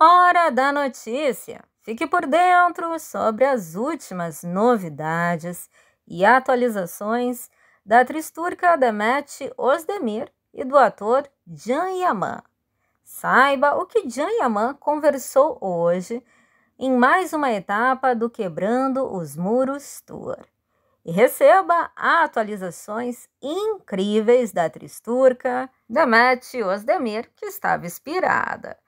Hora da notícia! Fique por dentro sobre as últimas novidades e atualizações da atriz turca Demet Özdemir e do ator Can Yaman. Saiba o que Can Yaman conversou hoje em mais uma etapa do Quebrando os Muros Tour. E receba atualizações incríveis da atriz turca Demet Özdemir, que estava inspirada.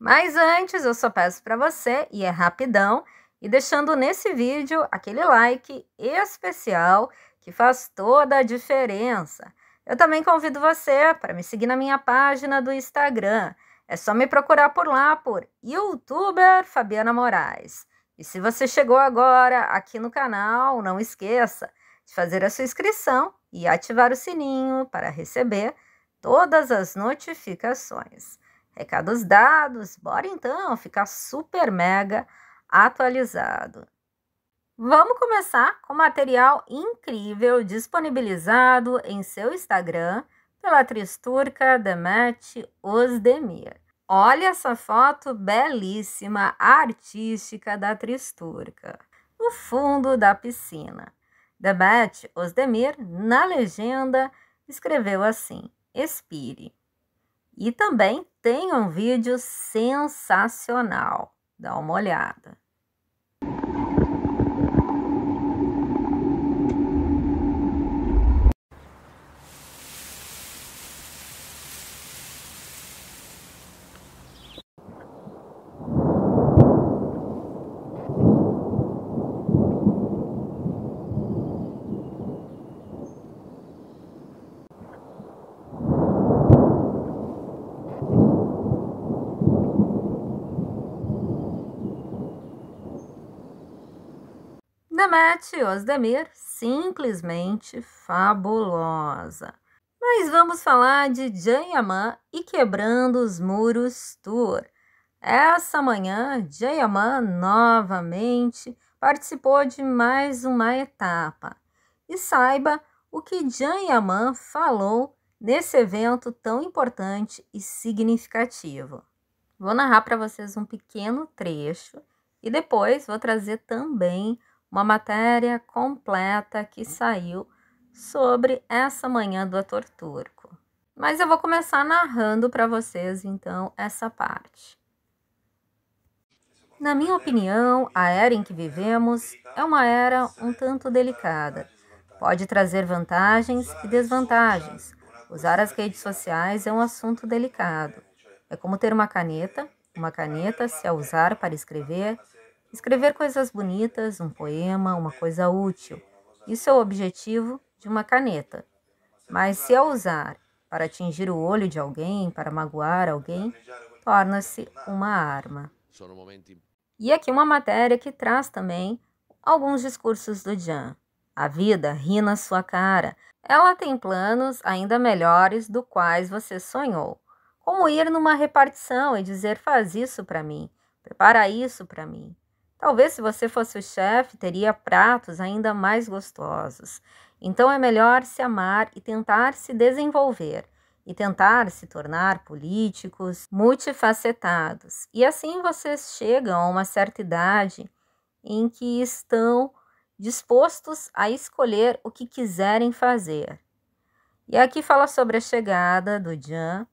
Mas antes, eu só peço para você, e é rapidão, e deixando nesse vídeo aquele like especial que faz toda a diferença. Eu também convido você para me seguir na minha página do Instagram. É só me procurar por lá por youtuber Fabiana Moraes. E se você chegou agora aqui no canal, não esqueça de fazer a sua inscrição e ativar o sininho para receber todas as notificações. Recados dados, bora então ficar super mega atualizado. Vamos começar com material incrível disponibilizado em seu Instagram pela atriz turca Demet Özdemir. Olha essa foto belíssima, artística da atriz turca, no fundo da piscina. Demet Özdemir, na legenda, escreveu assim: Expire. E também tem um vídeo sensacional. Dá uma olhada. Demétios Osdemir, simplesmente fabulosa. Mas vamos falar de Jan Yaman e Quebrando os Muros Tour. Essa manhã, Jan Yaman novamente participou de mais uma etapa. E saiba o que Jan Yaman falou nesse evento tão importante e significativo. Vou narrar para vocês um pequeno trecho e depois vou trazer também uma matéria completa que saiu sobre essa manhã do ator turco. Mas eu vou começar narrando para vocês então essa parte. Na minha opinião, a era em que vivemos é uma era um tanto delicada. Pode trazer vantagens e desvantagens. Usar as redes sociais é um assunto delicado. É como ter uma caneta. Uma caneta, se a usar para escrever, Escrever coisas bonitas, um poema, uma coisa útil. Isso é o objetivo de uma caneta. Mas se a usar para atingir o olho de alguém, para magoar alguém, torna-se uma arma. E aqui uma matéria que traz também alguns discursos do Jan. A vida ri na sua cara. Ela tem planos ainda melhores do quais você sonhou. Como ir numa repartição e dizer faz isso para mim, prepara isso para mim. Talvez, se você fosse o chefe, teria pratos ainda mais gostosos. Então, é melhor se amar e tentar se desenvolver e tentar se tornar políticos multifacetados. E assim vocês chegam a uma certa idade em que estão dispostos a escolher o que quiserem fazer. E aqui fala sobre a chegada do Jean,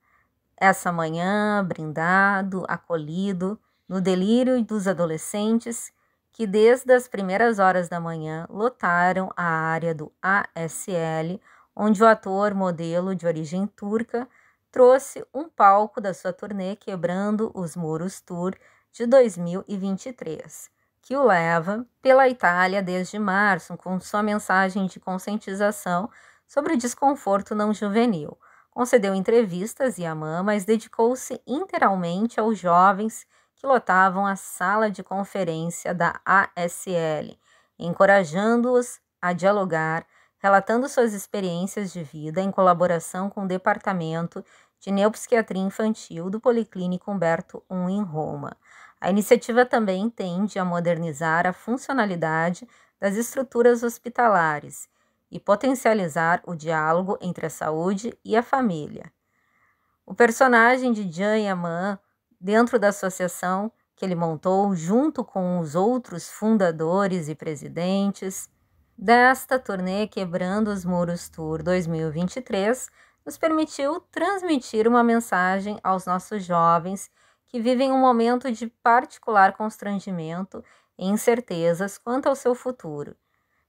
essa manhã, brindado, acolhido no delírio dos adolescentes que, desde as primeiras horas da manhã, lotaram a área do ASL, onde o ator modelo de origem turca trouxe um palco da sua turnê Quebrando os Muros Tour de 2023, que o leva pela Itália desde março com sua mensagem de conscientização sobre o desconforto não juvenil. Concedeu entrevistas e a mas dedicou-se integralmente aos jovens que lotavam a sala de conferência da ASL, encorajando-os a dialogar, relatando suas experiências de vida em colaboração com o Departamento de Neuropsiquiatria Infantil do Policlínico Humberto I em Roma. A iniciativa também tende a modernizar a funcionalidade das estruturas hospitalares e potencializar o diálogo entre a saúde e a família. O personagem de Jan Yaman dentro da associação que ele montou junto com os outros fundadores e presidentes. Desta turnê Quebrando os Muros Tour 2023, nos permitiu transmitir uma mensagem aos nossos jovens que vivem um momento de particular constrangimento e incertezas quanto ao seu futuro.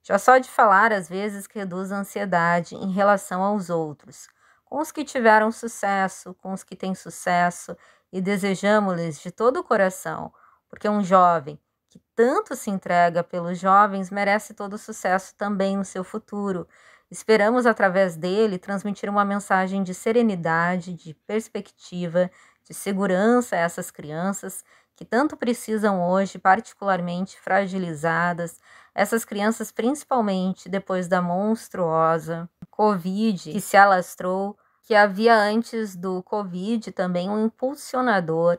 Já só de falar às vezes reduz a ansiedade em relação aos outros, com os que tiveram sucesso, com os que têm sucesso e desejamos-lhes de todo o coração, porque um jovem que tanto se entrega pelos jovens merece todo o sucesso também no seu futuro. Esperamos, através dele, transmitir uma mensagem de serenidade, de perspectiva, de segurança a essas crianças que tanto precisam hoje, particularmente fragilizadas, essas crianças, principalmente depois da monstruosa Covid que se alastrou, que havia antes do Covid também um impulsionador,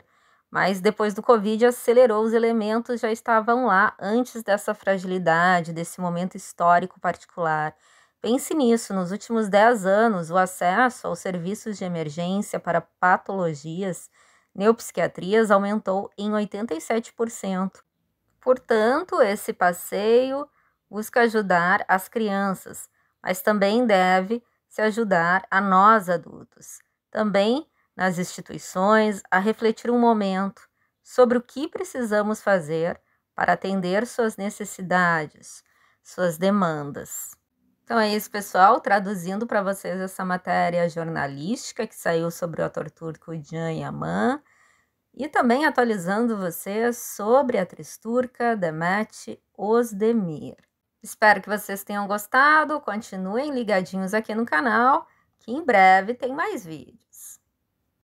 mas depois do Covid acelerou, os elementos já estavam lá antes dessa fragilidade, desse momento histórico particular. Pense nisso, nos últimos 10 anos, o acesso aos serviços de emergência para patologias neuropsiquiatrias aumentou em 87%. Portanto, esse passeio busca ajudar as crianças mas também deve se ajudar a nós adultos, também nas instituições, a refletir um momento sobre o que precisamos fazer para atender suas necessidades, suas demandas. Então é isso, pessoal. Traduzindo para vocês essa matéria jornalística que saiu sobre o ator turco Can Yaman e também atualizando vocês sobre a atriz turca Demet Özdemir. Espero que vocês tenham gostado. Continuem ligadinhos aqui no canal, que em breve tem mais vídeos.